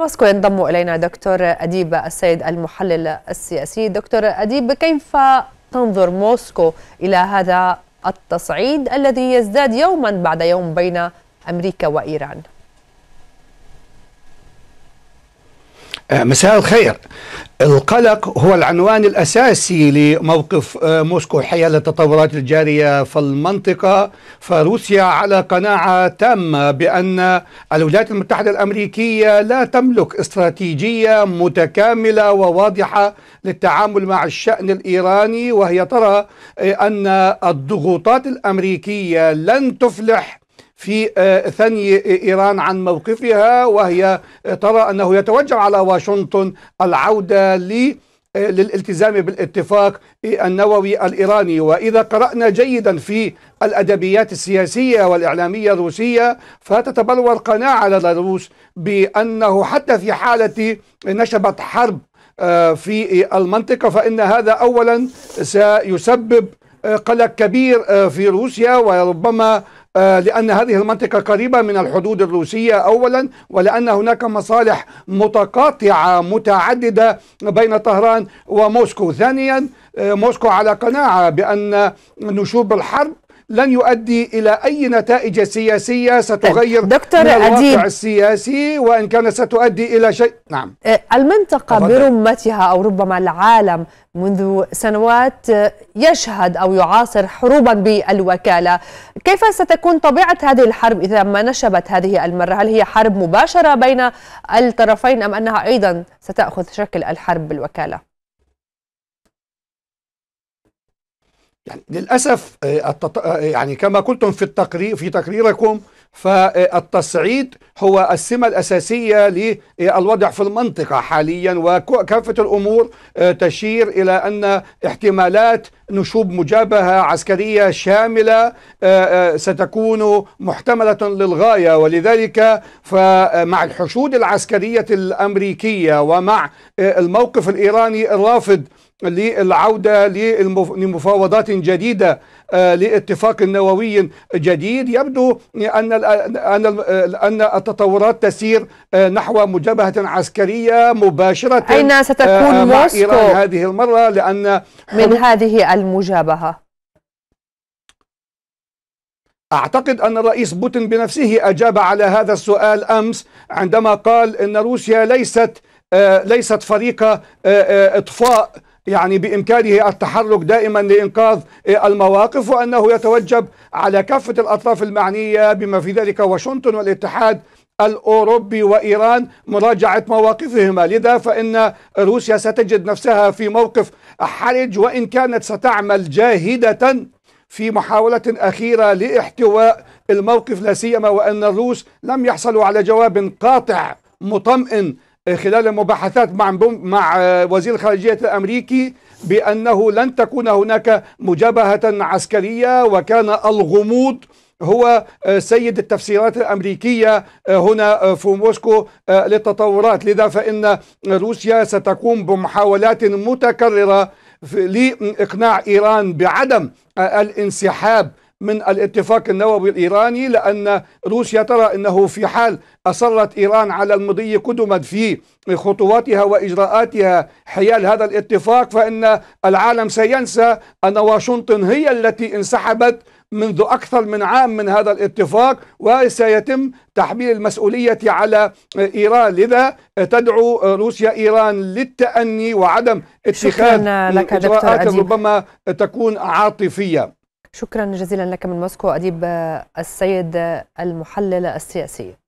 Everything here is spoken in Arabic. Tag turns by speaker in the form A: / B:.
A: موسكو ينضم إلينا دكتور أديب السيد المحلل السياسي دكتور أديب كيف تنظر موسكو إلى هذا التصعيد الذي يزداد يوما بعد يوم بين أمريكا وإيران؟
B: آه، مساء الخير القلق هو العنوان الأساسي لموقف آه، موسكو حيال التطورات الجارية في المنطقة فروسيا على قناعة تامة بأن الولايات المتحدة الأمريكية لا تملك استراتيجية متكاملة وواضحة للتعامل مع الشأن الإيراني وهي ترى آه، أن الضغوطات الأمريكية لن تفلح في آه، ثني إيران عن موقفها وهي ترى أنه يتوجب على واشنطن العودة ل آه، للالتزام بالاتفاق النووي الإيراني وإذا قرأنا جيدا في الأدبيات السياسية والإعلامية الروسية فتتبلور قناعة لدى الروس بأنه حتى في حالة نشبت حرب آه، في المنطقة فإن هذا أولا سيسبب قلق كبير في روسيا وربما آه، لأن هذه المنطقة قريبة من الحدود الروسية أولا ولأن هناك مصالح متقاطعة متعددة بين طهران وموسكو ثانيا آه، موسكو على قناعة بأن نشوب الحرب لن يؤدي إلى أي
A: نتائج سياسية ستغير طيب، دكتور من الواقع أديب السياسي وإن كان ستؤدي إلى شيء نعم أه، المنطقة أفضل. برمتها أو ربما العالم منذ سنوات أه، يشهد أو يعاصر حروبا بالوكالة كيف ستكون طبيعة هذه الحرب إذا ما نشبت هذه المرة هل هي حرب مباشرة بين الطرفين أم أنها أيضا ستأخذ شكل الحرب بالوكالة
B: يعني للاسف آه، آه، يعني كما قلتم في التقرير في تقريركم فالتصعيد هو السمه الاساسيه للوضع في المنطقه حاليا وكافه الامور آه، تشير الى ان احتمالات نشوب مجابهه عسكريه شامله ستكون محتمله للغايه ولذلك فمع الحشود العسكريه الامريكيه ومع الموقف الايراني الرافض للعودة لمفاوضات جديدة آه، لاتفاق نووي جديد يبدو أن أن التطورات تسير آه، نحو مجابهة عسكرية مباشرة آه، أين ستكون مع موسكو إيران هذه المرة لأن
A: من هذه المجابهة
B: أعتقد أن الرئيس بوتين بنفسه أجاب على هذا السؤال أمس عندما قال أن روسيا ليست ليست فريق إطفاء يعني بإمكانه التحرك دائما لإنقاذ المواقف وأنه يتوجب على كافة الأطراف المعنية بما في ذلك واشنطن والاتحاد الأوروبي وإيران مراجعة مواقفهما لذا فإن روسيا ستجد نفسها في موقف حرج وإن كانت ستعمل جاهدة في محاولة أخيرة لاحتواء الموقف لا سيما وأن الروس لم يحصلوا على جواب قاطع مطمئن خلال المباحثات مع مع آه، وزير الخارجية الأمريكي بأنه لن تكون هناك مجابهة عسكرية وكان الغموض هو آه، سيد التفسيرات الأمريكية آه، هنا في موسكو للتطورات لذا فإن روسيا ستقوم بمحاولات متكررة لإقناع إيران بعدم الانسحاب من الاتفاق النووي الإيراني لأن روسيا ترى أنه في حال أصرت إيران على المضي قدما في خطواتها وإجراءاتها حيال هذا الاتفاق فإن العالم سينسى أن واشنطن هي التي انسحبت منذ أكثر من عام من هذا الاتفاق وسيتم تحميل المسؤولية على إيران لذا تدعو روسيا إيران للتأني وعدم اتخاذ إجراءات ربما تكون عاطفية
A: شكرا جزيلا لك من موسكو أديب السيد المحلل السياسي